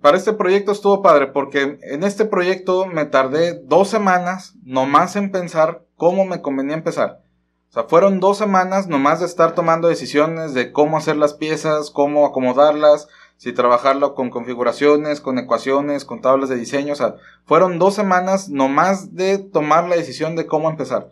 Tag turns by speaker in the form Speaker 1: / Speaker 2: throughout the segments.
Speaker 1: para este proyecto estuvo padre porque en este proyecto me tardé dos semanas nomás en pensar cómo me convenía empezar. O sea, fueron dos semanas nomás de estar tomando decisiones de cómo hacer las piezas, cómo acomodarlas, si trabajarlo con configuraciones, con ecuaciones, con tablas de diseño. O sea, fueron dos semanas nomás de tomar la decisión de cómo empezar.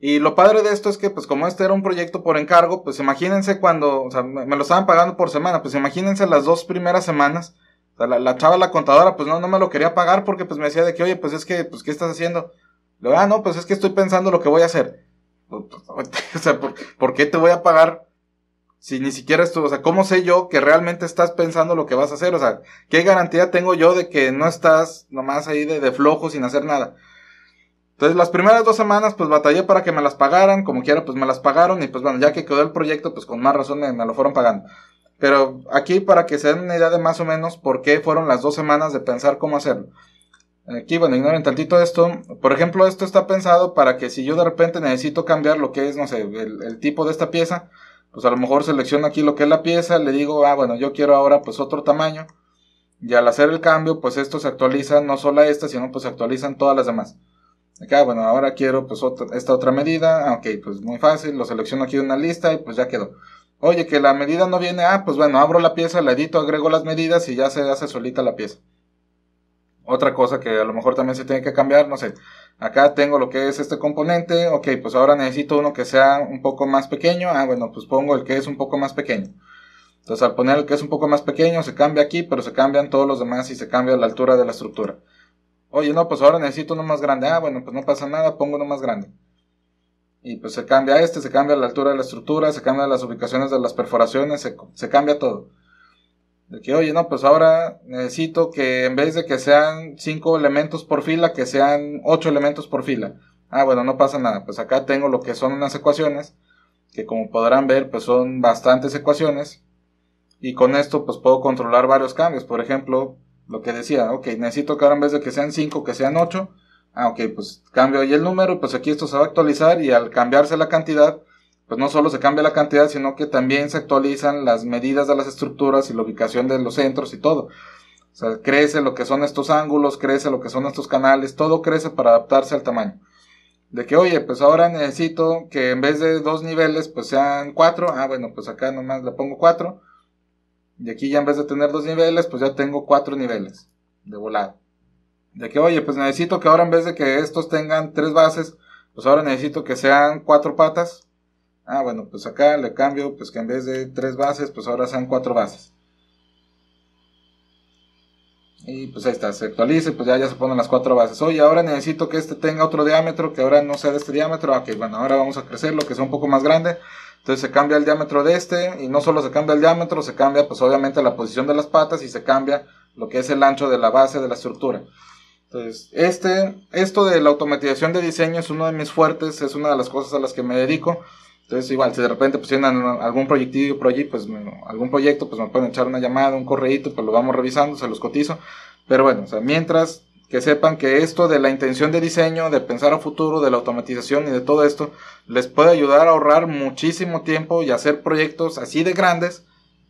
Speaker 1: Y lo padre de esto es que, pues como este era un proyecto por encargo, pues imagínense cuando, o sea, me lo estaban pagando por semana, pues imagínense las dos primeras semanas la, chava, la contadora, pues no, no me lo quería pagar porque pues me decía de que, oye, pues es que, pues, ¿qué estás haciendo? Le digo, ah, no, pues es que estoy pensando lo que voy a hacer. Pues, pues, o sea, ¿por, qué te voy a pagar si ni siquiera esto, o sea, ¿cómo sé yo que realmente estás pensando lo que vas a hacer? O sea, ¿qué garantía tengo yo de que no estás nomás ahí de, flojo sin hacer nada? Entonces, las primeras dos semanas, pues batallé para que me las pagaran, como quiera, pues me las pagaron, y pues bueno, ya que quedó el proyecto, pues con más razón me, me lo fueron pagando. Pero aquí para que se den una idea de más o menos por qué fueron las dos semanas de pensar cómo hacerlo. Aquí, bueno, ignoren tantito esto. Por ejemplo, esto está pensado para que si yo de repente necesito cambiar lo que es, no sé, el, tipo de esta pieza, pues a lo mejor selecciono aquí lo que es la pieza, le digo, ah, bueno, yo quiero ahora pues otro tamaño. Y al hacer el cambio, pues esto se actualiza no solo esta, sino pues se actualizan todas las demás. Acá, ah, bueno, ahora quiero pues esta otra medida. Ah, ok, pues muy fácil, lo selecciono aquí en una lista y pues ya quedó. Oye, que la medida no viene, ah, pues bueno, abro la pieza, la edito, agrego las medidas y ya se hace solita la pieza. Otra cosa que a lo mejor también se tiene que cambiar, no sé, acá tengo lo que es este componente, ok, pues ahora necesito uno que sea un poco más pequeño, ah, bueno, pues pongo el que es un poco más pequeño. Entonces al poner el que es un poco más pequeño se cambia aquí, pero se cambian todos los demás y se cambia la altura de la estructura. Oye, no, pues ahora necesito uno más grande, ah, bueno, pues no pasa nada, pongo uno más grande y pues se cambia este, se cambia la altura de la estructura, se cambian las ubicaciones de las perforaciones, se, se, cambia todo. De que, oye, no, pues ahora necesito que en vez de que sean 5 elementos por fila, que sean 8 elementos por fila. Ah, bueno, no pasa nada. Pues acá tengo lo que son unas ecuaciones, que como podrán ver, pues son bastantes ecuaciones. Y con esto, pues puedo controlar varios cambios. Por ejemplo, lo que decía, ok, necesito que ahora en vez de que sean 5, que sean 8 ah, ok, pues cambio ahí el número, pues aquí esto se va a actualizar y al cambiarse la cantidad, pues no solo se cambia la cantidad, sino que también se actualizan las medidas de las estructuras y la ubicación de los centros y todo. O sea, crece lo que son estos ángulos, crece lo que son estos canales, todo crece para adaptarse al tamaño. De que, oye, pues ahora necesito que en vez de dos niveles, pues sean cuatro. Ah, bueno, pues acá nomás le pongo cuatro. Y aquí ya en vez de tener dos niveles, pues ya tengo cuatro niveles de volado de que, oye, pues necesito que ahora en vez de que estos tengan tres bases, pues ahora necesito que sean cuatro patas. Ah, bueno, pues acá le cambio, pues que en vez de tres bases, pues ahora sean cuatro bases. Y pues ahí está, se actualiza y pues ya, ya se ponen las cuatro bases. Oye, ahora necesito que este tenga otro diámetro, que ahora no sea de este diámetro. Ah, ok, bueno, ahora vamos a crecerlo, que sea un poco más grande. Entonces se cambia el diámetro de este y no solo se cambia el diámetro, se cambia pues obviamente la posición de las patas y se cambia lo que es el ancho de la base de la estructura. Entonces, este, esto de la automatización de diseño es uno de mis fuertes, es una de las cosas a las que me dedico. Entonces, igual, si de repente pues, tienen algún proyectillo, pues, algún proyecto, pues me pueden echar una llamada, un correíto, pues lo vamos revisando, se los cotizo. Pero bueno, o sea, mientras que sepan que esto de la intención de diseño, de pensar a futuro, de la automatización y de todo esto, les puede ayudar a ahorrar muchísimo tiempo y hacer proyectos así de grandes,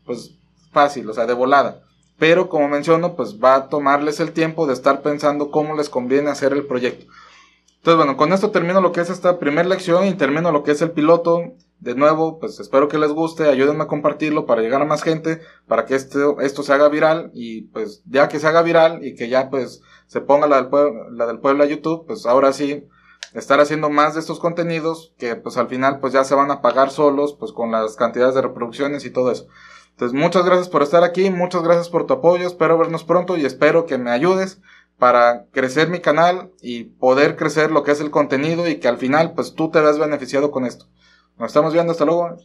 Speaker 1: pues fácil, o sea, de volada pero como menciono, pues va a tomarles el tiempo de estar pensando cómo les conviene hacer el proyecto. Entonces, bueno, con esto termino lo que es esta primera lección y termino lo que es el piloto. De nuevo, pues espero que les guste, ayúdenme a compartirlo para llegar a más gente, para que esto, esto se haga viral y pues ya que se haga viral y que ya pues se ponga la del, la del pueblo a YouTube, pues ahora sí estar haciendo más de estos contenidos que pues al final pues ya se van a pagar solos pues con las cantidades de reproducciones y todo eso. Entonces, muchas gracias por estar aquí, muchas gracias por tu apoyo, espero vernos pronto y espero que me ayudes para crecer mi canal y poder crecer lo que es el contenido y que al final pues tú te veas beneficiado con esto. Nos estamos viendo, hasta luego.